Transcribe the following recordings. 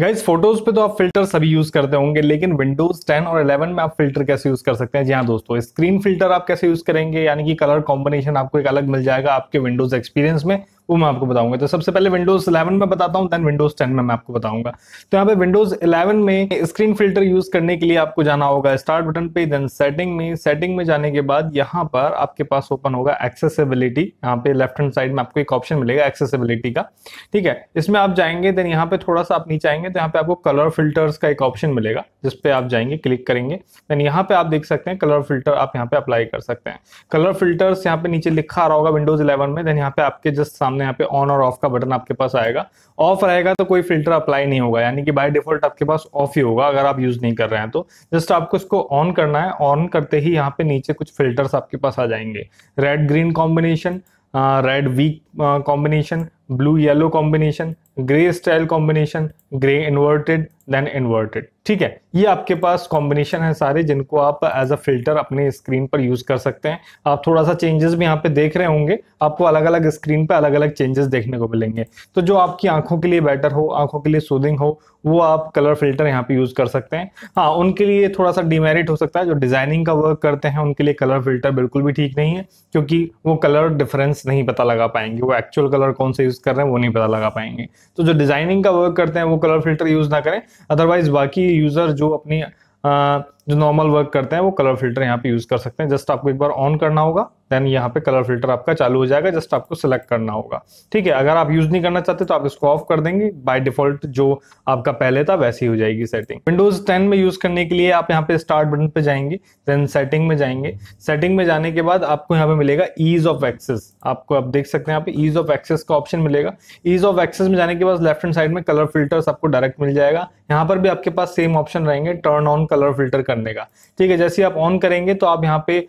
guys photos पे तो आप फिल्टर सभी यूज करते होंगे लेकिन विंडोज 10 और 11 में आप फिल्टर कैसे यूज कर सकते हैं जी हाँ दोस्तों स्क्रीन फिल्टर आप कैसे यूज करेंगे यानी कि कलर कॉम्बिनेशन आपको एक अलग मिल जाएगा आपके विंडोज एक्सपीरियंस में वो मैं आपको बताऊंगा तो सबसे पहले विंडोज 11 में बताता हूँ देन विंडोज 10 में मैं आपको बताऊंगा तो यहाँ पे विंडोज 11 में स्क्रीन फिल्टर यूज करने के लिए आपको जाना होगा स्टार्ट बटन पे देन सेटिंग में सेटिंग में जाने के बाद यहाँ पर आपके पास ओपन होगा एक्सेसिबिलिटी यहाँ पे लेफ्ट हैंड साइड में आपको एक ऑप्शन मिलेगा एक्सेसिबिलिटी का ठीक है इसमें आप जाएंगे देन यहाँ पे थोड़ा सा आप नीचे आएंगे तो यहाँ पे आपको कलर फिल्टर्स का एक ऑप्शन मिलेगा जिसपे आप जाएंगे क्लिक करेंगे देन यहाँ पे आप देख सकते हैं कलर फिल्टर आप यहाँ पे अप्लाई कर सकते हैं कलर फिल्टर्स यहाँ पे नीचे लिखा आ रहा होगा विंडोज इलेवन में देन यहाँ पे आपके जस्ट सामने सामने यहाँ पे ऑन और ऑफ का बटन आपके पास आएगा ऑफ रहेगा तो कोई फिल्टर अप्लाई नहीं होगा यानी कि बाय डिफॉल्ट आपके पास ऑफ ही होगा अगर आप यूज नहीं कर रहे हैं तो जस्ट आपको इसको ऑन करना है ऑन करते ही यहाँ पे नीचे कुछ फिल्टर्स आपके पास आ जाएंगे red green combination red weak combination blue yellow combination grey style combination grey inverted then inverted ठीक है ये आपके पास कॉम्बिनेशन है सारे जिनको आप एज अ फिल्टर अपने स्क्रीन पर यूज कर सकते हैं आप थोड़ा सा चेंजेस भी यहाँ पे देख रहे होंगे आपको अलग अलग स्क्रीन पे अलग अलग चेंजेस देखने को मिलेंगे तो जो आपकी आंखों के लिए बेटर हो आंखों के लिए सूदिंग हो वो आप कलर फिल्टर यहाँ पे यूज कर सकते हैं हाँ उनके लिए थोड़ा सा डिमेरिट हो सकता है जो डिजाइनिंग का वर्क करते हैं उनके लिए कलर फिल्टर बिल्कुल भी ठीक नहीं है क्योंकि वो कलर डिफरेंस नहीं पता लगा पाएंगे वो एक्चुअल कलर कौन सा यूज कर रहे हैं वो नहीं पता लगा पाएंगे तो जो डिजाइनिंग का वर्क करते हैं वो कलर फिल्टर यूज ना करें अदरवाइज बाकी यूज़र जो अपनी जो नॉर्मल वर्क करते हैं वो कलर फिल्टर यहाँ पे यूज़ कर सकते हैं जस्ट आपको एक बार ऑन करना होगा देन यहाँ पे कलर फिल्टर आपका चालू हो जाएगा जस्ट आपको सेलेक्ट करना होगा ठीक है अगर आप यूज़ नहीं करना चाहते तो आप इसको ऑफ कर देंगे बाय डिफॉल्ट जो आपका पहले था वैसी हो जाएगी सेटिंग विंडोज 10 में यूज़ करने के लिए आप यहाँ पे स्टार्ट बटन पे जाएंगे देन सेटिंग में जाएंगे सेटिंग में जाने के बाद आपको यहाँ पे मिलेगा ईज ऑफ एक्सेस आपको आप देख सकते हैं यहाँ पे ईज ऑफ एक्सेस का ऑप्शन मिलेगा ईज ऑफ एक्सेस में जाने के बाद लेफ्ट हैंड साइड में कलर फिल्टर आपको डायरेक्ट मिल जाएगा यहाँ पर भी आपके पास सेम ऑप्शन रहेंगे टर्न ऑन कलर फिल्टर करने का ठीक है जैसे आप ऑन करेंगे तो आप यहाँ पे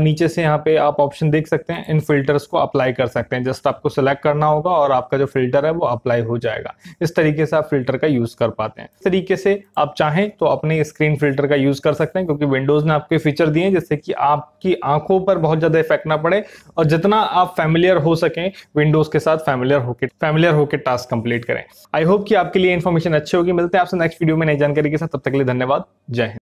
नीचे से यहाँ पे आप ऑप्शन देख सकते हैं इन फिल्टर्स को अप्लाई कर सकते हैं जस्ट आपको सिलेक्ट करना होगा और आपका जो फिल्टर है वो अप्लाई हो जाएगा इस तरीके से आप फिल्टर का यूज कर पाते हैं इस तरीके से आप चाहें तो अपने स्क्रीन फिल्टर का यूज कर सकते हैं क्योंकि विंडोज ने आपके फीचर दिए हैं जिससे कि आपकी आंखों पर बहुत ज्यादा इफेक्ट ना पड़े और जितना आप फैमिलियर हो सकें विंडोज के साथ फैमिलियर होकर फैमिलियर होकर टास्क कंप्लीट करें आई होप कि आपके लिए इन्फॉर्मेशन अच्छी होगी मिलते हैं आपसे नेक्स्ट वीडियो में नई जानकारी के साथ तब तक के लिए धन्यवाद जय हिंद